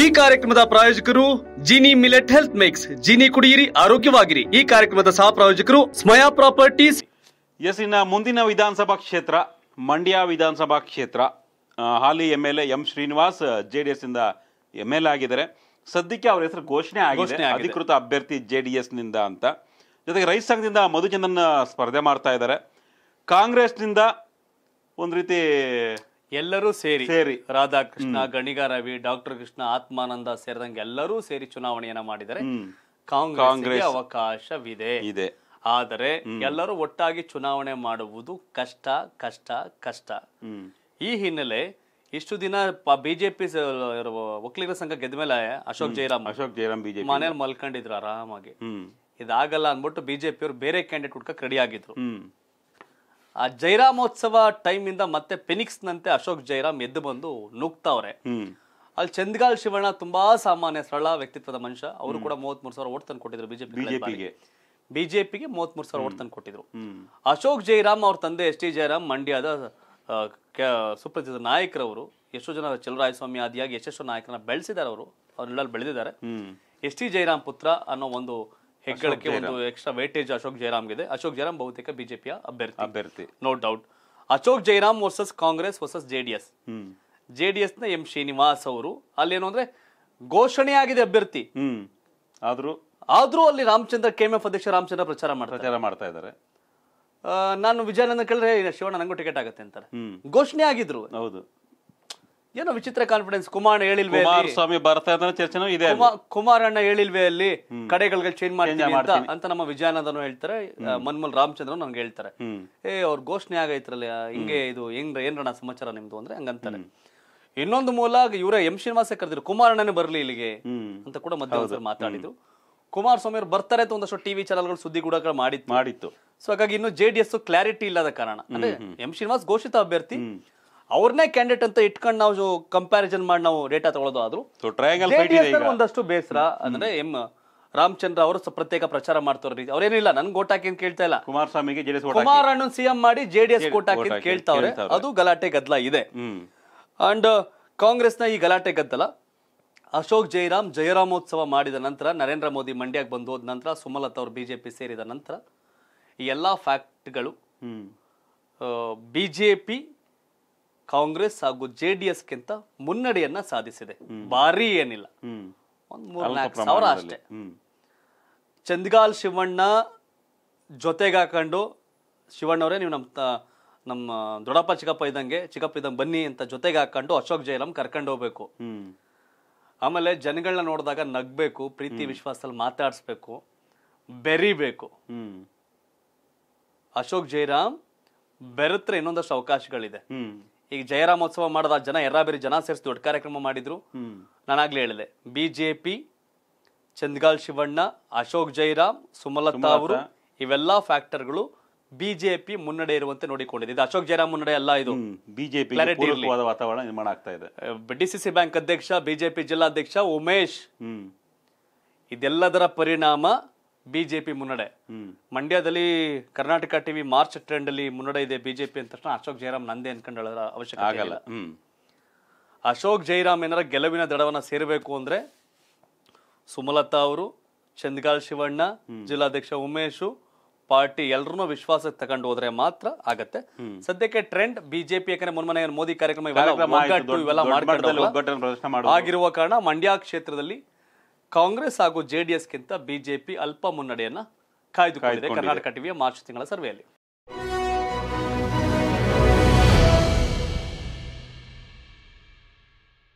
ಈ ಕಾರ್ಯಕ್ರಮದ ಪ್ರಾಯೋಜಕರು Jini millet health mix Jini ಕುಡಿಯಿರಿ ಆರೋಗ್ಯವಾಗಿರಿ ಈ ಕಾರ್ಯಕ್ರಮದ ಸಹ ಪ್ರಾಯೋಜಕರು ಸ್ಮಯಾ ಪ್ರಾಪರ್ಟೀಸ್ ಎಸ್ ಇನ್ನ ಮುಂದಿನ ವಿಧಾನಸಭಾ ಕ್ಷೇತ್ರ ಮಂಡ್ಯ ವಿಧಾನಸಭಾ ಕ್ಷೇತ್ರ ಹಾಲಿ M L A M Srinivas J D S ಇಂದ ಎಂ ಎಲ್ ಆಗಿದ್ದಾರೆ ಸದ್ಯಕ್ಕೆ ಅವ್ರ ಹೆಸರು ಘೋಷಣೆ ಆಗಿದೆ ಅಧಿಕೃತ ಅಭ್ಯರ್ಥಿ ಜೆ ಡಿ ಎಸ್ ನಿಂದ ಅಂತ ಜೊತೆಗೆ ರೈತ ಸಂಘದಿಂದ ಮಧುಜನನ್ನ ಸ್ಪರ್ಧೆ ಮಾಡ್ತಾ ಇದ್ದಾರೆ ಕಾಂಗ್ರೆಸ್ನಿಂದ ಒಂದು ರೀತಿ ಎಲ್ಲರೂ ಸೇರಿ ಸೇರಿ ರಾಧಾಕೃಷ್ಣ ಗಣಿಗಾರವಿ ಡಾಕ್ಟರ್ ಕೃಷ್ಣ ಆತ್ಮಾನಂದ ಸೇರಿದಂಗೆ ಎಲ್ಲರೂ ಸೇರಿ ಚುನಾವಣೆಯನ್ನ ಮಾಡಿದರೆ ಕಾಂಗ್ರೆಸ್ ಅವಕಾಶವಿದೆ ಇದೆ ಆದರೆ ಎಲ್ಲರೂ ಒಟ್ಟಾಗಿ ಚುನಾವಣೆ ಮಾಡುವುದು ಕಷ್ಟ ಕಷ್ಟ ಕಷ್ಟ ಈ ಹಿನ್ನೆಲೆ ಇಷ್ಟು ದಿನ ಬಿಜೆಪಿ ಒಕ್ಕಲಿಗರ ಸಂಘ ಗೆದ್ದ ಮೇಲೆ ಅಶೋಕ್ ಜೈರಾಮ್ ಅಶೋಕ್ ಜೈರಾಮ್ ಬಿಜೆಪಿ ಮನೇಲಿ ಮಲ್ಕೊಂಡಿದ್ರು ಆರಾಮಾಗಿ ಇದಾಗಲ್ಲ ಅಂದ್ಬಿಟ್ಟು ಬಿಜೆಪಿಯವರು ಬೇರೆ ಕ್ಯಾಂಡಿಡೇಟ್ ಹುಡ್ಕಕ್ ರೆಡಿ ಆಗಿದ್ರು ಆ ಜೈರಾಮೋತ್ಸವ ಇಂದ ಮತ್ತೆ ಪೆನಿಕ್ಸ್ ನಂತೆ ಅಶೋಕ್ ಜೈರಾಮ್ ಎದ್ದು ಬಂದು ನುಗ್ತಾವ್ರೆ ಅಲ್ಲಿ ಚಂದ್ಗಾಲ್ ಶಿವಣ್ಣ ತುಂಬಾ ಸಾಮಾನ್ಯ ಸರಳ ವ್ಯಕ್ತಿತ್ವದ ಮನುಷ್ಯ ಅವರು ಕೂಡ ಮೂವತ್ ಮೂರು ಸಾವಿರ ಓಟ್ ತಂದು ಕೊಟ್ಟಿದ್ರು ಬಿಜೆಪಿ ಬಿಜೆಪಿಗೆ ಮೂವತ್ತ್ ಮೂರು ಸಾವಿರ ಓಟ್ ತಂದು ಕೊಟ್ಟಿದ್ರು ಅಶೋಕ್ ಜೈರಾಮ್ ಅವ್ರ ತಂದೆ ಎಸ್ ಟಿ ಜಯರಾಮ್ ಮಂಡ್ಯದ ಸುಪ್ರಸಿದ್ಧ ನಾಯಕರವರು ಎಷ್ಟೋ ಜನ ಚಲರಾಯಸ್ವಾಮಿ ಆದಿಯಾಗಿ ಎಷ್ಟೆಷ್ಟೋ ನಾಯಕರನ್ನ ಬೆಳೆಸಿದ್ದಾರೆ ಅವರು ಅವ್ರನ್ನೆಲ್ಲ ಬೆಳೆದಿದ್ದಾರೆ ಎಸ್ ಟಿ ಜಯರಾಮ್ ಪುತ್ರ ಅನ್ನೋ ಒಂದು ಹೆಗ್ಗಳಕ್ಕೆ ಒಂದು ಎಕ್ಸ್ಟ್ರಾ ವೇಟೇಜ್ ಅಶೋಕ್ ಇದೆ ಅಶೋಕ್ ಜಯರಾಮ್ ಬಹುತೇಕ ಬಿಜೆಪಿಯ ಅಭ್ಯರ್ಥಿ ಅಭ್ಯರ್ಥಿ no doubt Ashok Jayaram versus Congress versus JDS JDS ನ ಎಂ ಶ್ರೀನಿವಾಸ್ ಅವರು ಅಲ್ಲೇನು ಅಂದ್ರೆ ಘೋಷಣೆ ಆಗಿದೆ ಅಭ್ಯರ್ಥಿ ಆದ್ರೂ ಆದ್ರೂ ಅಲ್ಲಿ ರಾಮಚಂದ್ರ ಕೆಎಂಎಫ್ ಅಧ್ಯಕ್ಷ ರಾಮಚಂದ್ರ ಪ್ರಚಾರ ಪ್ರಚಾರ ಮಾಡ್ತಾ ಇದ್ದಾರೆ ನಾನು ವಿಜಯಾನಂದ ಕೇಳಿದ್ರೆ ಶಿವಣ್ಣ ನಂಗೂ ಟಿಕೆಟ್ ಆಗುತ್ತೆ ಅಂತಾರೆ ಘೋಷಣೆ ಆಗಿದ್ರು ಹೌದು ಏನೋ ವಿಚಿತ್ರ ಕಾನ್ಫಿಡೆನ್ಸ್ ಕುಮಾರ್ ಹೇಳಿಲ್ವೇ ಸ್ವಾಮಿ ಬರ್ತಾ ಇದ್ದಾನೆ ಚರ್ಚೆನೂ ಇದೆ ಕುಮಾರಣ್ಣ ಹೇಳಿಲ್ವೇ ಅಲ್ಲಿ ಕಡೆಗಳಿಗೆ ಚೇಂಜ್ ಮಾಡ್ತೀನಿ ಅಂತ ನಮ್ಮ ವಿಜಯಾನಂದನು ಹೇಳ್ತಾರೆ ಮನ್ಮಲ್ ರಾಮಚಂದ್ರ ನನ್ಗೆ ಹೇಳ್ತಾರೆ ಏ ಅವ್ರ ಘೋಷಣೆ ಆಗೈತ್ರಲ್ಲ ಹಿಂಗೆ ಇದು ಹೆಂಗ್ ಏನ್ರಣ ಸಮಾಚಾರ ನಿಮ್ದು ಅಂದ್ರೆ ಹಂಗಂತಾರೆ ಇನ್ನೊಂದು ಮೂಲ ಇವರ ಎಂ ಶ್ರೀನಿವಾಸ ಕರೆದಿರು ಕುಮಾರಣ್ಣನೇ ಬರಲಿ ಇಲ್ಲಿಗೆ ಅಂತ ಕೂಡ ಮಧ್ಯವರ್ತಿ ಮಾತಾಡಿದ್ರು ಸ್ವಾಮಿ ಅವ್ರು ಬರ್ತಾರೆ ಅಂತ ಒಂದಷ್ಟು ಟಿವಿ ಚಾನೆಲ್ಗಳು ಸುದ್ದಿ ಕೂಡ ಮಾಡಿತ್ತು ಮಾಡಿತ್ತು ಸೊ ಹಾಗಾಗಿ ಇನ್ನು ಜೆ ಡಿ ಎಸ್ ಕ್ಲಾರಿಟಿ ಇಲ್ಲದ ಕಾರಣ ಅಂದ್ರೆ ಎಂ ಶ್ರೀನಿವಾಸ್ ಘೋಷಿತ ಅಭ್ಯರ್ಥಿ ಅವ್ರನ್ನೇ ಕ್ಯಾಂಡಿಡೇಟ್ ಅಂತ ಇಟ್ಕೊಂಡು ನಾವು ಕಂಪ್ಯಾರಿಸನ್ ಮಾಡಿ ನಾವು ಡೇಟಾ ತಗೊಳ್ಳೋದು ಆದ್ರೂ ಒಂದಷ್ಟು ಬೇಸರ ಅಂದ್ರೆ ಎಂ ರಾಮಚಂದ್ರ ಅವರು ಪ್ರತ್ಯೇಕ ಪ್ರಚಾರ ಮಾಡ್ತಾರ ರೀತಿ ಅವ್ರೇನಿಲ್ಲ ನನ್ ಗೋಟ್ ಹಾಕಿ ಕೇಳ್ತಾ ಇಲ್ಲ ಕುಮಾರಸ್ವಾಮಿಗೆ ಕುಮಾರಣ್ಣನ ಸಿಎಂ ಮಾಡಿ ಜೆಡಿಎಸ್ ಗೋಟ್ ಹಾಕಿ ಕೇಳ್ತಾವ್ರೆ ಅದು ಗಲಾಟೆ ಗದ್ದಲ ಇದೆ ಅಂಡ್ ಕಾಂಗ್ರೆಸ್ ನ ಈ ಗಲಾಟೆ ಗದ್ದಲ ಅಶೋಕ್ ಜಯರಾಮ್ ಜಯರಾಮೋತ್ಸವ ಮಾಡಿದ ನಂತರ ನರೇಂದ್ರ ಮೋದಿ ಮಂಡ್ಯಕ್ಕೆ ಬಂದು ಹೋದ ನಂತರ ಸುಮಲತಾ ಅವರು ಬಿಜೆಪಿ ಸೇರಿದ ನಂತರ ಈ ಎಲ್ಲ ಫ್ಯಾಕ್ಟ್ಗಳು ಬಿಜೆಪಿ ಕಾಂಗ್ರೆಸ್ ಹಾಗೂ ಜೆ ಡಿ ಗಿಂತ ಮುನ್ನಡೆಯನ್ನ ಸಾಧಿಸಿದೆ ಭಾರಿ ಏನಿಲ್ಲ ಒಂದ್ ಮೂರ್ನಾಲ್ಕು ಸಾವಿರ ಅಷ್ಟೇ ಚಂದ್ಗಾಲ್ ಶಿವಣ್ಣ ಜೊತೆಗೆ ಶಿವಣ್ಣವರೇ ನೀವು ನಮ್ಮ ನಮ್ಮ ದೊಡ್ಡಪ್ಪ ಚಿಕ್ಕಪ್ಪ ಇದ್ದಂಗೆ ಚಿಕ್ಕಪ್ಪ ಇದ್ದಂಗೆ ಬನ್ನಿ ಅಂತ ಜೊತೆಗೆ ಹಾಕೊಂಡು ಅಶೋಕ್ ಜೈಲಂ ಕರ್ಕೊಂಡು ಹೋಗ್ಬೇಕು ಆಮೇಲೆ ಜನಗಳನ್ನ ನೋಡಿದಾಗ ನಗ್ಬೇಕು ಪ್ರೀತಿ ವಿಶ್ವಾಸದಲ್ಲಿ ಮಾತಾಡಿಸ್ಬೇಕು ಬೆರಿಬೇಕು ಅಶೋಕ್ ಜೈರಾಮ್ ಬೆರೆತ್ರೆ ಇನ್ನೊಂದಷ್ಟು ಅವಕಾಶಗಳಿದೆ ಈಗ ಜಯರಾಮೋತ್ಸವ ಮಾಡಿದ ಜನ ಎರಾಬೇರಿ ಜನ ಸೇರಿಸಿ ದೊಡ್ಡ ಕಾರ್ಯಕ್ರಮ ಮಾಡಿದ್ರು ನಾನಾಗ್ಲೇ ಹೇಳಿದೆ ಬಿಜೆಪಿ ಚಂದ್ಗಾಲ್ ಶಿವಣ್ಣ ಅಶೋಕ್ ಜೈರಾಮ್ ಸುಮಲತಾ ಅವರು ಫ್ಯಾಕ್ಟರ್ ಫ್ಯಾಕ್ಟರ್ಗಳು ಬಿಜೆಪಿ ಮುನ್ನಡೆ ಇರುವಂತೆ ನೋಡಿಕೊಂಡಿದೆ ಇದು ಅಶೋಕ್ ಜೈರಾಮ್ ಮುನ್ನಡೆ ಅಲ್ಲ ಇದು ಬಿಜೆಪಿ ವಾತಾವರಣ ನಿರ್ಮಾಣ ಆಗ್ತಾ ಇದೆ ಡಿಸಿಸಿ ಬ್ಯಾಂಕ್ ಅಧ್ಯಕ್ಷ ಬಿಜೆಪಿ ಜಿಲ್ಲಾಧ್ಯಕ್ಷ ಉಮೇಶ್ ಇದೆಲ್ಲದರ ಪರಿಣಾಮ ಬಿಜೆಪಿ ಮುನ್ನಡೆ ಮಂಡ್ಯದಲ್ಲಿ ಕರ್ನಾಟಕ ಟಿವಿ ಮಾರ್ಚ್ ಟ್ರೆಂಡ್ ಅಲ್ಲಿ ಮುನ್ನಡೆ ಇದೆ ಬಿಜೆಪಿ ಅಂದ ತಕ್ಷಣ ಅಶೋಕ್ ಜಯರಾಮ್ ನಂದೇ ಅನ್ಕೊಂಡು ಅವಶ್ಯಕತೆ ಆಗಲ್ಲ ಅಶೋಕ್ ಜೈರಾಮ್ ಏನಾರ ಗೆಲುವಿನ ದಡವನ್ನ ಸೇರಬೇಕು ಅಂದ್ರೆ ಸುಮಲತಾ ಅವರು ಚಂದ್ಗಾಲ್ ಶಿವಣ್ಣ ಜಿಲ್ಲಾಧ್ಯಕ್ಷ ಉಮೇಶ್ ಪಾರ್ಟಿ ಎಲ್ಲರನ್ನೂ ವಿಶ್ವಾಸಕ್ಕೆ ತಗೊಂಡು ಹೋದ್ರೆ ಮಾತ್ರ ಆಗತ್ತೆ ಸದ್ಯಕ್ಕೆ ಟ್ರೆಂಡ್ ಬಿಜೆಪಿ ಯಾಕಂದ್ರೆ ಮುನ್ಮನೆ ಮೋದಿ ಕಾರ್ಯಕ್ರಮ ಇವೆಲ್ಲ ಆಗಿರುವ ಕಾರಣ ಮಂಡ್ಯ ಕ್ಷೇತ್ರದಲ್ಲಿ ಕಾಂಗ್ರೆಸ್ ಹಾಗೂ ಜೆಡಿಎಸ್ಗಿಂತ ಬಿಜೆಪಿ ಅಲ್ಪ ಮುನ್ನಡೆಯನ್ನ ಕಾಯ್ದುಕೊಂಡಿದೆ ಕರ್ನಾಟಕ ಟಿವಿಯ ಮಾರ್ಚ್ ತಿಂಗಳ ಸರ್ವೆಯಲ್ಲಿ